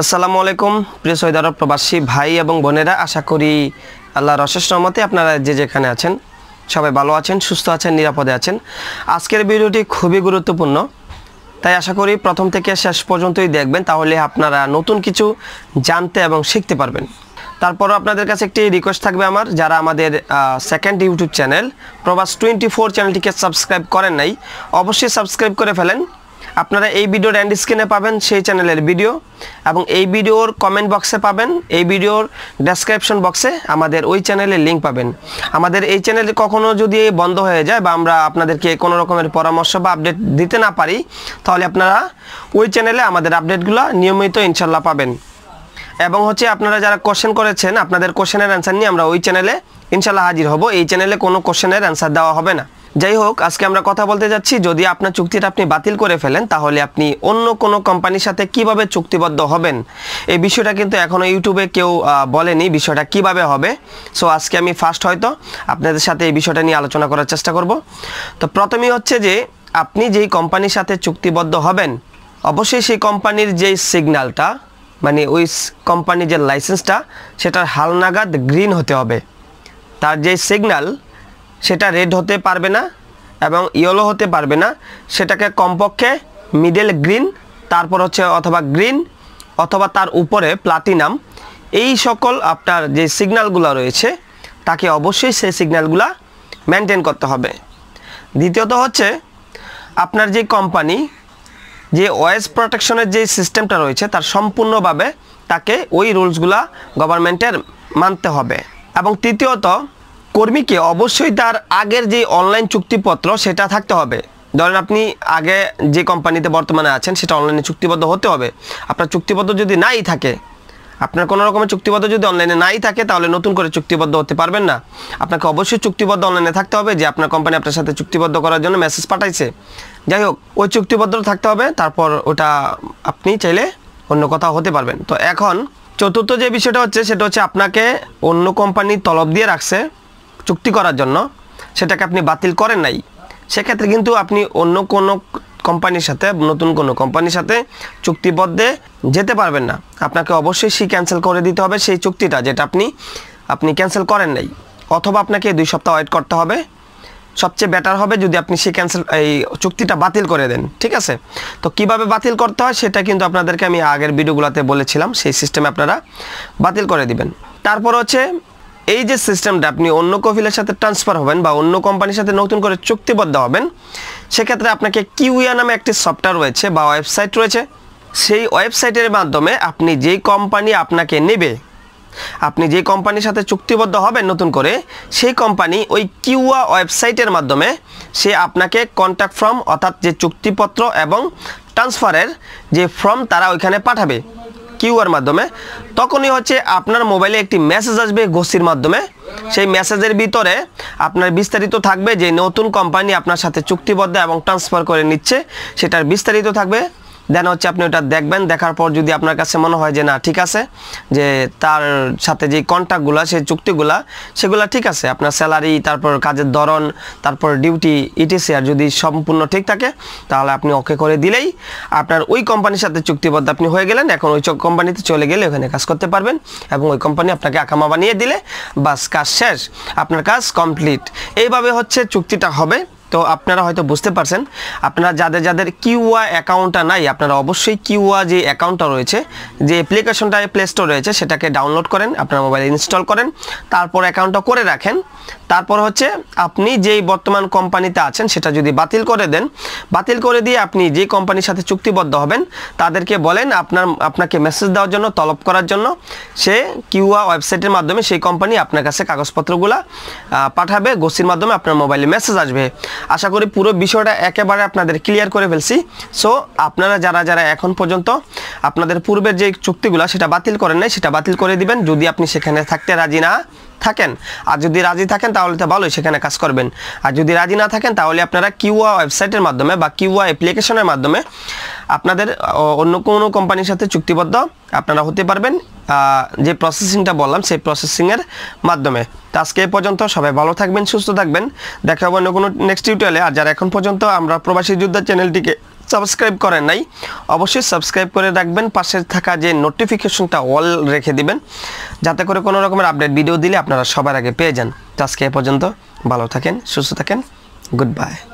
আসসালামু আলাইকুম প্রিয় সৈদার প্রবাসী ভাই এবং বোনেরা আশা করি আল্লাহর অশেষ রহমতে আপনারা যে যেখানে আছেন সবাই ভালো আছেন সুস্থ আছেন নিরাপদে আছেন আজকের ভিডিওটি খুবই গুরুত্বপূর্ণ তাই আশা করি প্রথম থেকে শেষ পর্যন্তই দেখবেন তাহলে আপনারা নতুন কিছু জানতে এবং শিখতে পারবেন তারপরও আপনাদের কাছে একটি রিকোয়েস্ট থাকবে আমার যারা আমাদের second YouTube channel Probash twenty four চ্যানেলটিকে সাবস্ক্রাইব করেন নাই অবশ্যই সাবস্ক্রাইব করে ফেলেন আপনারা এই ভিডিওর অ্যান্ড স্ক্রিনে পাবেন সেই চ্যানেলের ভিডিও এবং এই ভিডিওর কমেন্ট বক্সে পাবেন এই ভিডিওর ডেসক্রিপশন বক্সে আমাদের ওই চ্যানেলের লিঙ্ক পাবেন আমাদের এই চ্যানেল কখনো যদি বন্ধ হয়ে যায় বা আমরা আপনাদেরকে কোনো রকমের পরামর্শ বা আপডেট দিতে না পারি তাহলে আপনারা ওই চ্যানেলে আমাদের আপডেটগুলো নিয়মিত ইনশাল্লাহ পাবেন এবং হচ্ছে আপনারা যারা কোশ্চেন করেছেন আপনাদের কোশ্চেনের অ্যান্সার নিয়ে আমরা ওই চ্যানেলে ইনশাল্লাহ হাজির হব এই চ্যানেলে কোনো কোশ্চেনের অ্যান্সার দেওয়া হবে না যাই হোক আজকে আমরা কথা বলতে যাচ্ছি যদি আপনার চুক্তিটা আপনি বাতিল করে ফেলেন তাহলে আপনি অন্য কোনো কোম্পানির সাথে কিভাবে চুক্তিবদ্ধ হবেন এই বিষয়টা কিন্তু এখনও ইউটিউবে কেউ বলেনি বিষয়টা কিভাবে হবে সো আজকে আমি ফার্স্ট হয়তো আপনাদের সাথে এই বিষয়টা নিয়ে আলোচনা করার চেষ্টা করব তো প্রথমেই হচ্ছে যে আপনি যেই কোম্পানির সাথে চুক্তিবদ্ধ হবেন অবশ্যই সেই কোম্পানির যে সিগন্যালটা মানে ওই কোম্পানির যে লাইসেন্সটা সেটার হালনাগাদ গ্রিন হতে হবে তার যে সিগন্যাল সেটা রেড হতে পারবে না এবং ইয়েলো হতে পারবে না সেটাকে কমপক্ষে মিডল গ্রিন তারপর হচ্ছে অথবা গ্রিন অথবা তার উপরে প্লাটিনাম এই সকল আপনার যে সিগন্যালগুলো রয়েছে তাকে অবশ্যই সেই সিগন্যালগুলো মেনটেন করতে হবে দ্বিতীয়ত হচ্ছে আপনার যে কোম্পানি যে ওয়েস প্রোটেকশনের যে সিস্টেমটা রয়েছে তার সম্পূর্ণভাবে তাকে ওই রুলসগুলা গভর্নমেন্টের মানতে হবে এবং তৃতীয়ত কর্মীকে অবশ্যই তার আগের যে অনলাইন চুক্তিপত্র সেটা থাকতে হবে ধরেন আপনি আগে যে কোম্পানিতে বর্তমানে আছেন সেটা অনলাইনে চুক্তিবদ্ধ হতে হবে আপনার চুক্তিবদ্ধ যদি নাই থাকে আপনার কোনো রকমের চুক্তিবদ্ধ যদি অনলাইনে নাই থাকে তাহলে নতুন করে চুক্তিবদ্ধ হতে পারবেন না আপনাকে অবশ্যই চুক্তিবদ্ধ অনলাইনে থাকতে হবে যে আপনার কোম্পানি আপনার সাথে চুক্তিবদ্ধ করার জন্য মেসেজ পাঠাইছে যাই হোক ওই চুক্তিবদ্ধ থাকতে হবে তারপর ওটা আপনি চাইলে অন্য কোথাও হতে পারবেন তো এখন চতুর্থ যে বিষয়টা হচ্ছে সেটা হচ্ছে আপনাকে অন্য কোম্পানি তলব দিয়ে রাখছে চুক্তি করার জন্য সেটাকে আপনি বাতিল করেন নাই সেক্ষেত্রে কিন্তু আপনি অন্য কোনো কোম্পানির সাথে নতুন কোনো কোম্পানির সাথে চুক্তিবদ্ধে যেতে পারবেন না আপনাকে অবশ্যই সেই ক্যান্সেল করে দিতে হবে সেই চুক্তিটা যেটা আপনি আপনি ক্যান্সেল করেন নাই অথবা আপনাকে দুই সপ্তাহ ওয়েট করতে হবে সবচেয়ে বেটার হবে যদি আপনি সে ক্যান্সেল এই চুক্তিটা বাতিল করে দেন ঠিক আছে তো কিভাবে বাতিল করতে হয় সেটা কিন্তু আপনাদেরকে আমি আগের ভিডিওগুলোতে বলেছিলাম সেই সিস্টেমে আপনারা বাতিল করে দিবেন তারপর হচ্ছে এই যে সিস্টেমটা আপনি অন্য কফিলের সাথে ট্রান্সফার হবেন বা অন্য কোম্পানির সাথে নতুন করে চুক্তিবদ্ধ হবেন সেক্ষেত্রে আপনাকে কিউইয়া নামে একটি সফটওয়্যার রয়েছে বা ওয়েবসাইট রয়েছে সেই ওয়েবসাইটের মাধ্যমে আপনি যেই কোম্পানি আপনাকে নেবে আপনি যে কোম্পানির সাথে চুক্তিবদ্ধ হবেন নতুন করে সেই কোম্পানি ওই কিউয়া ওয়েবসাইটের মাধ্যমে সে আপনাকে কন্ট্যাক্ট ফর্ম অর্থাৎ যে চুক্তিপত্র এবং ট্রান্সফারের যে ফর্ম তারা ওইখানে পাঠাবে কিউআর মাধ্যমে তখনই হচ্ছে আপনার মোবাইলে একটি মেসেজ আসবে গোসির মাধ্যমে সেই মেসেজের ভিতরে আপনার বিস্তারিত থাকবে যে নতুন কোম্পানি আপনার সাথে চুক্তিবদ্ধ এবং ট্রান্সফার করে নিচ্ছে সেটার বিস্তারিত থাকবে দেন হচ্ছে আপনি ওটা দেখবেন দেখার পর যদি আপনার কাছে মনে হয় যে না ঠিক আছে যে তার সাথে যে কন্ট্রাক্টগুলো সেই চুক্তিগুলা সেগুলা ঠিক আছে আপনার স্যালারি তারপর কাজের ধরন তারপর ডিউটি ইটিসি আর যদি সম্পূর্ণ ঠিক থাকে তাহলে আপনি ওকে করে দিলেই আপনার ওই কোম্পানির সাথে চুক্তিবদ্ধ আপনি হয়ে গেলেন এখন ওই কোম্পানিতে চলে গেলে ওখানে কাজ করতে পারবেন এবং ওই কোম্পানি আপনাকে আকামা বানিয়ে দিলে বাস কাজ শেষ আপনার কাজ কমপ্লিট এইভাবে হচ্ছে চুক্তিটা হবে তো আপনারা হয়তো বুঝতে পারছেন আপনারা যাদের যাদের কিউয়া অ্যাকাউন্টটা নাই আপনারা অবশ্যই কিউয়া যে অ্যাকাউন্টটা রয়েছে যে অ্যাপ্লিকেশনটা প্লে স্টোর রয়েছে সেটাকে ডাউনলোড করেন আপনার মোবাইলে ইনস্টল করেন তারপর অ্যাকাউন্টটা করে রাখেন তারপর হচ্ছে আপনি যেই বর্তমান কোম্পানিতে আছেন সেটা যদি বাতিল করে দেন বাতিল করে দিয়ে আপনি যে কোম্পানির সাথে চুক্তিবদ্ধ হবেন তাদেরকে বলেন আপনার আপনাকে মেসেজ দেওয়ার জন্য তলব করার জন্য সে কিউয়া ওয়েবসাইটের মাধ্যমে সেই কোম্পানি আপনার কাছে কাগজপত্রগুলো পাঠাবে গোসির মাধ্যমে আপনার মোবাইলে মেসেজ আসবে আশা করি পুরো বিষয়টা একেবারে আপনাদের ক্লিয়ার করে ফেলছি সো আপনারা যারা যারা এখন পর্যন্ত আপনাদের পূর্বের যে চুক্তিগুলো সেটা বাতিল করেন নাই সেটা বাতিল করে দিবেন যদি আপনি সেখানে থাকতে রাজি না থাকেন আর যদি রাজি থাকেন তাহলে তো ভালোই সেখানে কাজ করবেন আর যদি রাজি না থাকেন তাহলে আপনারা কিউয়া ওয়েবসাইটের মাধ্যমে বা কিউয়া অ্যাপ্লিকেশনের মাধ্যমে আপনাদের অন্য কোনো কোম্পানির সাথে চুক্তিবদ্ধ আপনারা হতে পারবেন যে প্রসেসিংটা বললাম সেই প্রসেসিংয়ের মাধ্যমে তো আজকে এ পর্যন্ত সবাই ভালো থাকবেন সুস্থ থাকবেন দেখা হবে অন্য কোনো নেক্সট টিউটোরিয়ালে আর যারা এখন পর্যন্ত আমরা প্রবাসী যোদ্ধা চ্যানেলটিকে সাবস্ক্রাইব করেন নাই অবশ্যই সাবস্ক্রাইব করে রাখবেন পাশে থাকা যে নোটিফিকেশনটা অল রেখে দিবেন যাতে করে কোনো রকমের আপডেট ভিডিও দিলে আপনারা সবার আগে পেয়ে যান তো আজকে এ পর্যন্ত ভালো থাকেন সুস্থ থাকেন গুড বাই